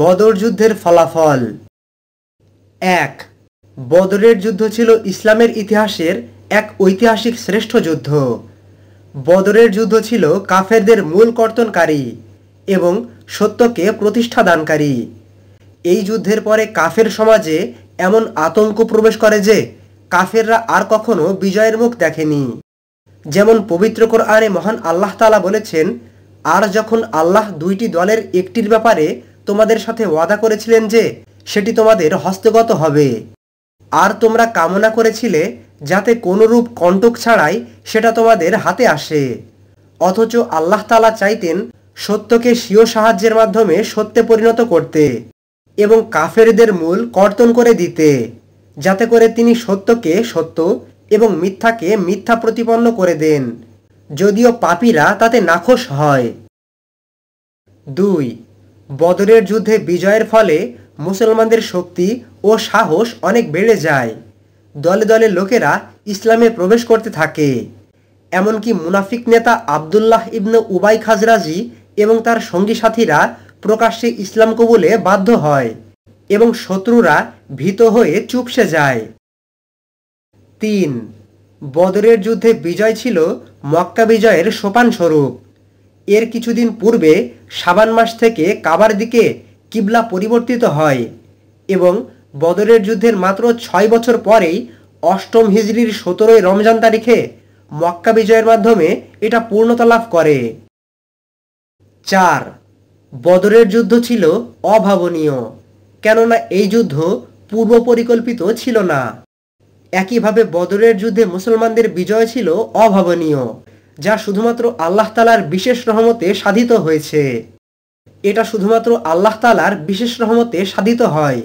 বদর যুদ্ধের ফলাফল এক বদরের যুদ্ধ ছিল ইসলামের ইতিহাসের এক ঐতিহাসিক শ্রেষ্ঠ যুদ্ধ বদরের যুদ্ধ ছিল কাফেরদের মূল কর্তনকারী এবং সত্যকে প্রতিষ্ঠা দানকারী এই যুদ্ধের পরে কাফের সমাজে এমন আতঙ্ক প্রবেশ করে যে কাফেররা আর কখনো বিজয়ের মুখ দেখেনি যেমন পবিত্র কোরআনে মহান আল্লাহ তালা বলেছেন আর যখন আল্লাহ দুইটি দলের একটির ব্যাপারে তোমাদের সাথে ওয়াদা করেছিলেন যে সেটি তোমাদের হস্তগত হবে আর তোমরা কামনা করেছিলে যাতে কোনোরূপ কণ্টক ছাড়াই সেটা তোমাদের হাতে আসে অথচ আল্লাহ তালা চাইতেন সত্যকে স্বীয় সাহায্যের মাধ্যমে সত্যে পরিণত করতে এবং কাফেরদের মূল কর্তন করে দিতে যাতে করে তিনি সত্যকে সত্য এবং মিথ্যাকে মিথ্যা প্রতিপন্ন করে দেন যদিও পাপীরা তাতে নাখোশ হয় দুই বদরের যুদ্ধে বিজয়ের ফলে মুসলমানদের শক্তি ও সাহস অনেক বেড়ে যায় দলে দলে লোকেরা ইসলামে প্রবেশ করতে থাকে এমনকি মুনাফিক নেতা আবদুল্লাহ ইবনে উবাই খাজরাজি এবং তার সঙ্গী সাথীরা প্রকাশ্যে ইসলাম কবুলে বাধ্য হয় এবং শত্রুরা ভীত হয়ে চুপসে যায় তিন বদরের যুদ্ধে বিজয় ছিল মক্কা বিজয়ের সোপান স্বরূপ এর কিছুদিন পূর্বে সাবান মাস থেকে কাবার দিকে কিবলা পরিবর্তিত হয় এবং বদরের যুদ্ধের মাত্র ছয় বছর পরেই অষ্টম হিজড়ির সতেরোই রমজান তারিখে মক্কা বিজয়ের মাধ্যমে এটা পূর্ণতা লাভ করে চার বদরের যুদ্ধ ছিল অভাবনীয় কেননা এই যুদ্ধ পূর্ব পরিকল্পিত ছিল না একইভাবে বদরের যুদ্ধে মুসলমানদের বিজয় ছিল অভাবনীয় যা শুধুমাত্র আল্লাহ তালার বিশেষ রহমতে সাধিত হয়েছে এটা শুধুমাত্র আল্লাহ তালার বিশেষ রহমতে সাধিত হয়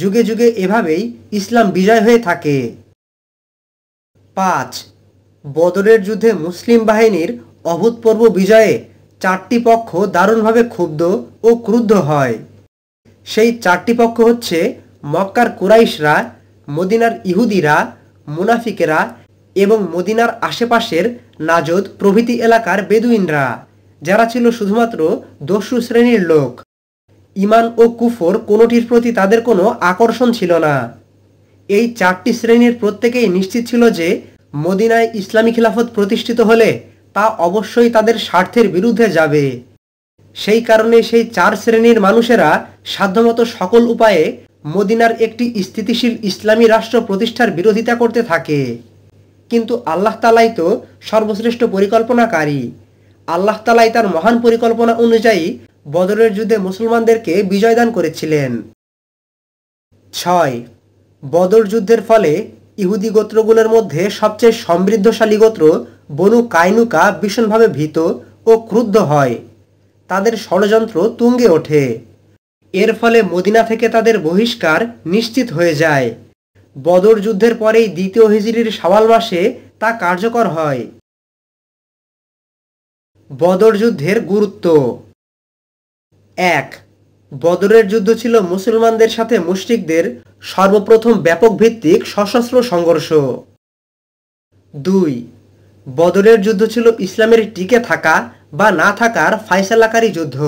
যুগে যুগে এভাবেই ইসলাম বিজয় হয়ে থাকে পাঁচ বদরের যুদ্ধে মুসলিম বাহিনীর অভূতপূর্ব বিজয়ে চারটি পক্ষ দারুণভাবে ক্ষুব্ধ ও ক্রুদ্ধ হয় সেই চারটি পক্ষ হচ্ছে মক্কার কুরাইশরা মদিনার ইহুদিরা মুনাফিকেরা এবং মদিনার আশেপাশের নাজদ প্রভৃতি এলাকার বেদুইনরা যারা ছিল শুধুমাত্র দস্যু শ্রেণীর লোক ইমান ও কুফর কোনোটির প্রতি তাদের কোনো আকর্ষণ ছিল না এই চারটি শ্রেণীর প্রত্যেকেই নিশ্চিত ছিল যে মদিনায় ইসলামী খিলাফত প্রতিষ্ঠিত হলে তা অবশ্যই তাদের স্বার্থের বিরুদ্ধে যাবে সেই কারণে সেই চার শ্রেণীর মানুষেরা সাধ্যমতো সকল উপায়ে মদিনার একটি স্থিতিশীল ইসলামী রাষ্ট্র প্রতিষ্ঠার বিরোধিতা করতে থাকে কিন্তু আল্লাহ তালাই তো সর্বশ্রেষ্ঠ পরিকল্পনাকারী আল্লাহ তালাই তার মহান পরিকল্পনা অনুযায়ী বদরের যুদ্ধে মুসলমানদেরকে বিজয় দান করেছিলেন ছয় বদর যুদ্ধের ফলে ইহুদি গোত্রগুলোর মধ্যে সবচেয়ে সমৃদ্ধশালী গোত্র বনু কাইনুকা ভীষণভাবে ভীত ও ক্রুদ্ধ হয় তাদের ষড়যন্ত্র তুঙ্গে ওঠে এর ফলে মদিনা থেকে তাদের বহিষ্কার নিশ্চিত হয়ে যায় বদর যুদ্ধের পরেই দ্বিতীয় হিজড়ির সাওয়াল মাসে তা কার্যকর হয় বদর যুদ্ধের গুরুত্ব এক বদরের যুদ্ধ ছিল মুসলমানদের সাথে মুশরিকদের সর্বপ্রথম ব্যাপক ভিত্তিক সশস্ত্র সংঘর্ষ দুই বদরের যুদ্ধ ছিল ইসলামের টিকে থাকা বা না থাকার ফাইসালাকারী যুদ্ধ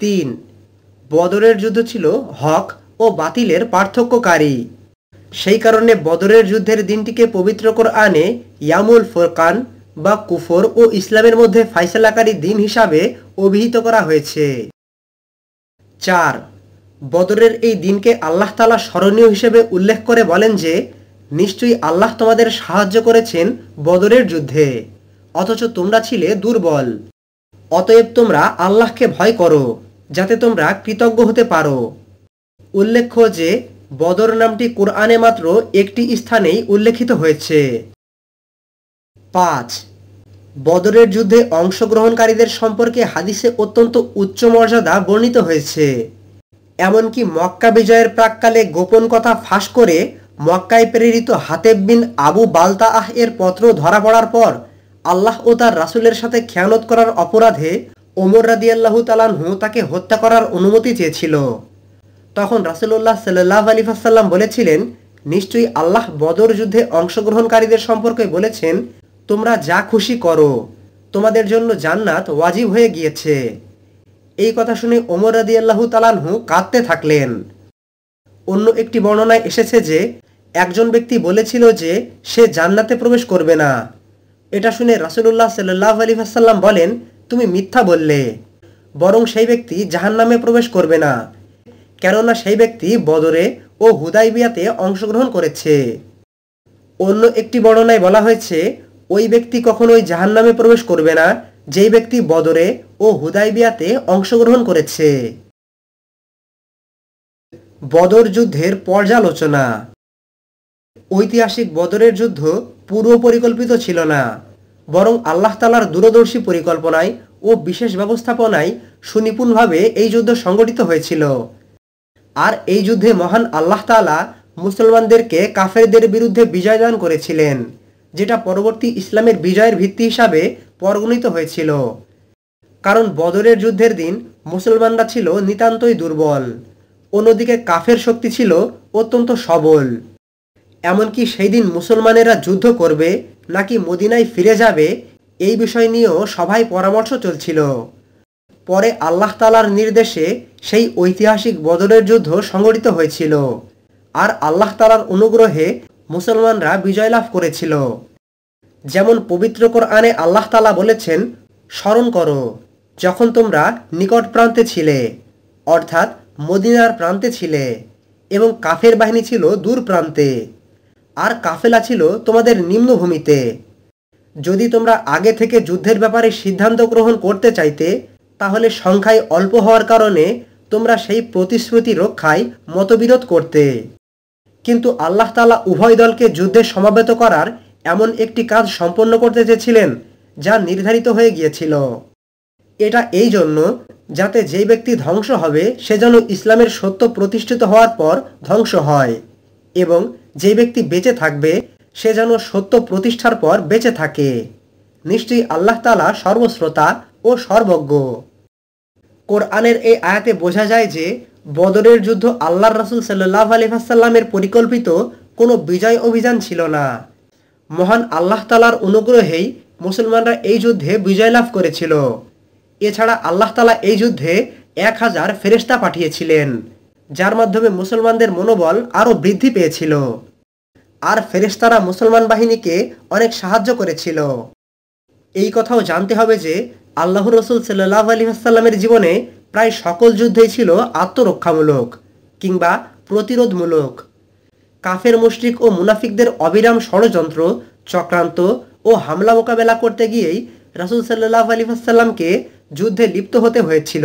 তিন বদরের যুদ্ধ ছিল হক ও বাতিলের পার্থক্যকারী সেই কারণে বদরের যুদ্ধের দিনটিকে পবিত্র কোরআনে ইয়ামুল ফোরকান বা কুফর ও ইসলামের মধ্যে ফাইসলাকারী দিন হিসাবে অভিহিত করা হয়েছে চার বদরের এই দিনকে আল্লাহ তালা স্মরণীয় হিসেবে উল্লেখ করে বলেন যে নিশ্চয়ই আল্লাহ তোমাদের সাহায্য করেছেন বদরের যুদ্ধে অথচ তোমরা ছিলে দুর্বল অতএব তোমরা আল্লাহকে ভয় করো যাতে তোমরা কৃতজ্ঞ হতে পারো উল্লেখ্য যে বদর নামটি কোরআনে মাত্র একটি স্থানেই উল্লেখিত হয়েছে পাঁচ বদরের যুদ্ধে অংশগ্রহণকারীদের সম্পর্কে হাদিসে অত্যন্ত উচ্চ মর্যাদা বর্ণিত হয়েছে এমনকি মক্কা বিজয়ের প্রাককালে গোপন কথা ফাঁস করে মক্কায় প্রেরিত হাতেব বিন আবু বালতা আহ এর পত্র ধরা পড়ার পর আল্লাহ ও তার রাসুলের সাথে খেয়ানত করার অপরাধে ওমর রাদিয়াল্লাহু তালানহু তাকে হত্যা করার অনুমতি চেয়েছিল তখন রাসুল্লাহ সাল্লাহ আলী ফাসাল্লাম বলেছিলেন নিশ্চয়ই আল্লাহ বদর যুদ্ধে অংশগ্রহণকারীদের সম্পর্কে বলেছেন তোমরা যা খুশি করো তোমাদের জন্য জান্নাত ওয়াজিব হয়ে গিয়েছে এই কথা শুনে ওমর রাদি আল্লাহ তালানহু কাঁদতে থাকলেন অন্য একটি বর্ণনায় এসেছে যে একজন ব্যক্তি বলেছিল যে সে জান্নাতে প্রবেশ করবে না এটা শুনে রাসুল্লাহ সাল্লাহ আলী ফাসাল্লাম বলেন তুমি মিথ্যা বললে বরং সেই ব্যক্তি জাহান্নামে প্রবেশ করবে না কেননা সেই ব্যক্তি বদরে ও হুদাইবিয়াতে অংশগ্রহণ করেছে অন্য একটি বর্ণনায় বলা হয়েছে ওই ব্যক্তি কখনোই জাহান নামে প্রবেশ করবে না যেই ব্যক্তি বদরে ও হুদাইবিয়াতে অংশগ্রহণ করেছে বদর যুদ্ধের পর্যালোচনা ঐতিহাসিক বদরের যুদ্ধ পূর্ব পরিকল্পিত ছিল না বরং আল্লাহ তালার দূরদর্শী পরিকল্পনায় ও বিশেষ ব্যবস্থাপনায় সুনিপুণভাবে এই যুদ্ধ সংগঠিত হয়েছিল আর এই যুদ্ধে মহান আল্লাহ তালা মুসলমানদেরকে কাফেরদের বিরুদ্ধে বিজয় দান করেছিলেন যেটা পরবর্তী ইসলামের বিজয়ের ভিত্তি হিসাবে পরগণিত হয়েছিল কারণ বদরের যুদ্ধের দিন মুসলমানরা ছিল নিতান্তই দুর্বল অন্যদিকে কাফের শক্তি ছিল অত্যন্ত সবল এমনকি সেই দিন মুসলমানেরা যুদ্ধ করবে নাকি মদিনায় ফিরে যাবে এই বিষয় নিয়েও সভায় পরামর্শ চলছিল পরে আল্লাহ তালার নির্দেশে সেই ঐতিহাসিক বদলের যুদ্ধ সংগঠিত হয়েছিল আর আল্লাহ তালার অনুগ্রহে মুসলমানরা বিজয় লাভ করেছিল যেমন পবিত্র কোরআনে আল্লাহ তালা বলেছেন স্মরণ করো যখন তোমরা নিকট প্রান্তে ছিলে অর্থাৎ মদিনার প্রান্তে ছিলে এবং কাফের বাহিনী ছিল দূর প্রান্তে আর কাফেলা ছিল তোমাদের নিম্নভূমিতে যদি তোমরা আগে থেকে যুদ্ধের ব্যাপারে সিদ্ধান্ত গ্রহণ করতে চাইতে তাহলে সংখ্যায় অল্প হওয়ার কারণে তোমরা সেই প্রতিশ্রুতি রক্ষায় মতবিরোধ করতে কিন্তু আল্লাহ তালা উভয় দলকে যুদ্ধে সমাবেত করার এমন একটি কাজ সম্পন্ন করতে চেয়েছিলেন যা নির্ধারিত হয়ে গিয়েছিল এটা এই জন্য যাতে যে ব্যক্তি ধ্বংস হবে সে যেন ইসলামের সত্য প্রতিষ্ঠিত হওয়ার পর ধ্বংস হয় এবং যে ব্যক্তি বেঁচে থাকবে সে যেন সত্য প্রতিষ্ঠার পর বেঁচে থাকে নিশ্চয়ই আল্লাহ তালা সর্বশ্রোতা ও সর্বজ্ঞ কোরআনের এই আয়াতে বোঝা যায় যে বদরের যুদ্ধ আল্লাহর রসুল সাল্লাহ আলিহাসাল্লামের পরিকল্পিত কোনো বিজয় অভিযান ছিল না মহান আল্লাহ তালার অনুগ্রহেই মুসলমানরা এই যুদ্ধে বিজয় লাভ করেছিল এছাড়া আল্লাহ তালা এই যুদ্ধে এক হাজার ফেরেস্তা পাঠিয়েছিলেন যার মাধ্যমে মুসলমানদের মনোবল আরও বৃদ্ধি পেয়েছিল আর ফেরেস্তারা মুসলমান বাহিনীকে অনেক সাহায্য করেছিল এই কথাও জানতে হবে যে আল্লাহ রসুল সাল্লাহ আলী আসাল্লামের জীবনে প্রায় সকল যুদ্ধেই ছিল আত্মরক্ষামূলক কিংবা প্রতিরোধমূলক কাফের মুশরিক ও মুনাফিকদের অবিরাম ষড়যন্ত্র চক্রান্ত ও হামলা মোকাবেলা করতে গিয়েই রাসুল সাল্লাহ আলী আসাল্লামকে যুদ্ধে লিপ্ত হতে হয়েছিল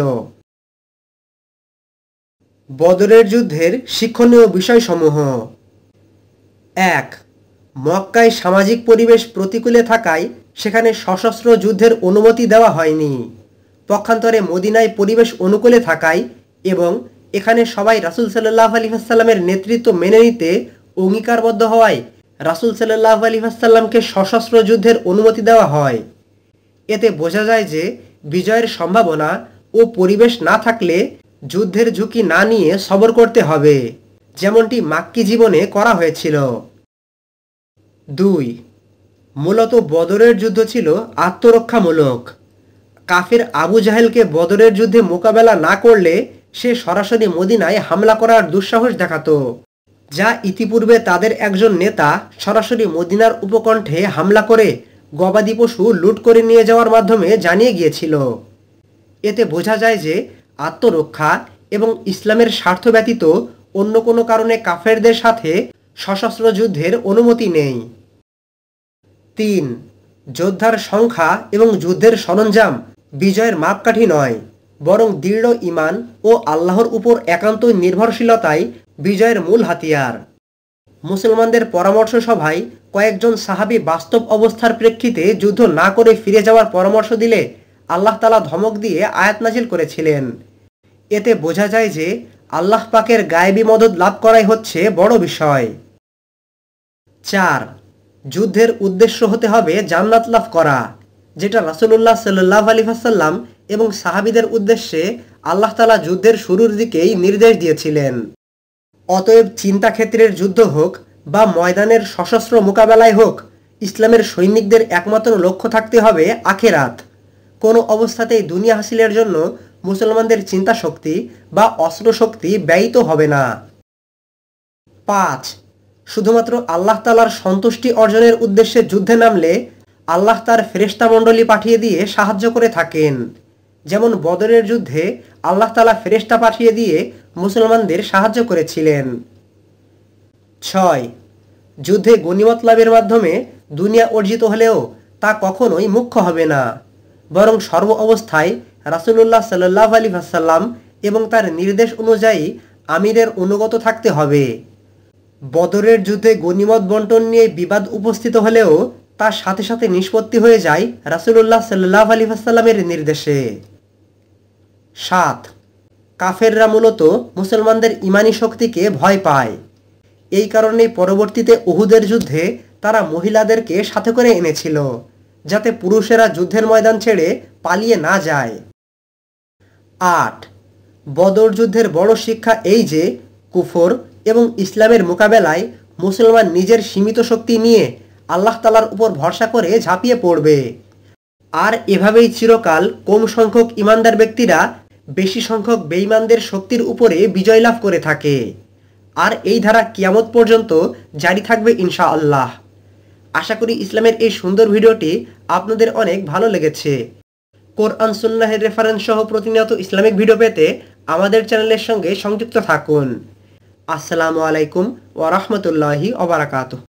বদরের যুদ্ধের শিক্ষণীয় বিষয়সমূহ এক মক্কায় সামাজিক পরিবেশ প্রতিকূলে থাকায় সেখানে সশস্ত্র যুদ্ধের অনুমতি দেওয়া হয়নি পক্ষান্তরে মদিনায় পরিবেশ অনুকূলে থাকায় এবং এখানে সবাই রাসুল সাল্লাহ হাসাল্লামের নেতৃত্ব মেনে নিতে অঙ্গীকারবদ্ধ হওয়ায় রাসুল সাল্লাহ হাসাল্লামকে সশস্ত্র যুদ্ধের অনুমতি দেওয়া হয় এতে বোঝা যায় যে বিজয়ের সম্ভাবনা ও পরিবেশ না থাকলে যুদ্ধের ঝুঁকি না নিয়ে সবর করতে হবে যেমনটি মাক্কি জীবনে করা হয়েছিল দুই মূলত বদরের যুদ্ধ ছিল আত্মরক্ষামূলক কাফের আবু জাহেলকে বদরের যুদ্ধে মোকাবেলা না করলে সে সরাসরি মদিনায় হামলা করার দুঃসাহস দেখাত যা ইতিপূর্বে তাদের একজন নেতা সরাসরি মদিনার উপকণ্ঠে হামলা করে গবাদি পশু লুট করে নিয়ে যাওয়ার মাধ্যমে জানিয়ে গিয়েছিল এতে বোঝা যায় যে আত্মরক্ষা এবং ইসলামের স্বার্থ ব্যতীত অন্য কোনো কারণে কাফেরদের সাথে সশস্ত্র যুদ্ধের অনুমতি নেই তিন যোদ্ধার সংখ্যা এবং যুদ্ধের সরঞ্জাম বিজয়ের মাপকাঠি নয় বরং দৃঢ় ইমান ও আল্লাহর উপর একান্ত নির্ভরশীলতাই বিজয়ের মূল হাতিয়ার মুসলমানদের পরামর্শ সভায় কয়েকজন সাহাবি বাস্তব অবস্থার প্রেক্ষিতে যুদ্ধ না করে ফিরে যাওয়ার পরামর্শ দিলে আল্লাহ তালা ধমক দিয়ে আয়াত নাজিল করেছিলেন এতে বোঝা যায় যে আল্লাহ পাকের গায়েবী মদত লাভ করাই হচ্ছে বড় বিষয় চার যুদ্ধের উদ্দেশ্য হতে হবে জান্নাত লাভ করা যেটা রাসুল্লাহ সাল্লাহ আলী ভাসাল্লাম এবং সাহাবিদের উদ্দেশ্যে আল্লাহ তালা যুদ্ধের শুরুর দিকেই নির্দেশ দিয়েছিলেন অতএব চিন্তা ক্ষেত্রের যুদ্ধ হোক বা ময়দানের সশস্ত্র মোকাবেলায় হোক ইসলামের সৈনিকদের একমাত্র লক্ষ্য থাকতে হবে আখেরাত কোনো অবস্থাতেই দুনিয়া হাসিলের জন্য মুসলমানদের চিন্তা শক্তি বা অস্ত্র শক্তি ব্যয়িত হবে না পাঁচ শুধুমাত্র আল্লাহ তালার সন্তুষ্টি অর্জনের উদ্দেশ্যে যুদ্ধে নামলে আল্লাহ তার ফেরেস্তামণ্ডলী পাঠিয়ে দিয়ে সাহায্য করে থাকেন যেমন বদরের যুদ্ধে আল্লাহ তালা ফেরেস্তা পাঠিয়ে দিয়ে মুসলমানদের সাহায্য করেছিলেন ছয় যুদ্ধে গণিমত লাভের মাধ্যমে দুনিয়া অর্জিত হলেও তা কখনোই মুখ্য হবে না বরং সর্ব অবস্থায় রাসুলুল্লাহ সাল্লাহ আলী ভাসাল্লাম এবং তার নির্দেশ অনুযায়ী আমিরের অনুগত থাকতে হবে বদরের যুদ্ধে গণিমত বন্টন নিয়ে বিবাদ উপস্থিত হলেও তার সাথে সাথে নিষ্পত্তি হয়ে যায় রাসুল্লাহ সাল্লাহ আলী আসাল্লামের নির্দেশে সাত কাফেররা মূলত মুসলমানদের ইমানি শক্তিকে ভয় পায় এই কারণে পরবর্তীতে উহুদের যুদ্ধে তারা মহিলাদেরকে সাথে করে এনেছিল যাতে পুরুষেরা যুদ্ধের ময়দান ছেড়ে পালিয়ে না যায় আট বদর যুদ্ধের বড় শিক্ষা এই যে কুফর এবং ইসলামের মোকাবেলায় মুসলমান নিজের সীমিত শক্তি নিয়ে আল্লাহ তালার উপর ভরসা করে ঝাঁপিয়ে পড়বে আর এভাবেই চিরকাল কম সংখ্যক ইমানদার ব্যক্তিরা বেশি সংখ্যক বেঈমানদের শক্তির উপরে বিজয় লাভ করে থাকে আর এই ধারা কিয়ামত পর্যন্ত জারি থাকবে ইনশা আল্লাহ আশা করি ইসলামের এই সুন্দর ভিডিওটি আপনাদের অনেক ভালো লেগেছে কোরআন সুন্নাহের রেফারেন্স সহ প্রতিনিয়ত ইসলামিক ভিডিও পেতে আমাদের চ্যানেলের সঙ্গে সংযুক্ত থাকুন আসসালামু আলাইকুম ওয়া রাহমাতুল্লাহি ওয়া বারাকাতুহু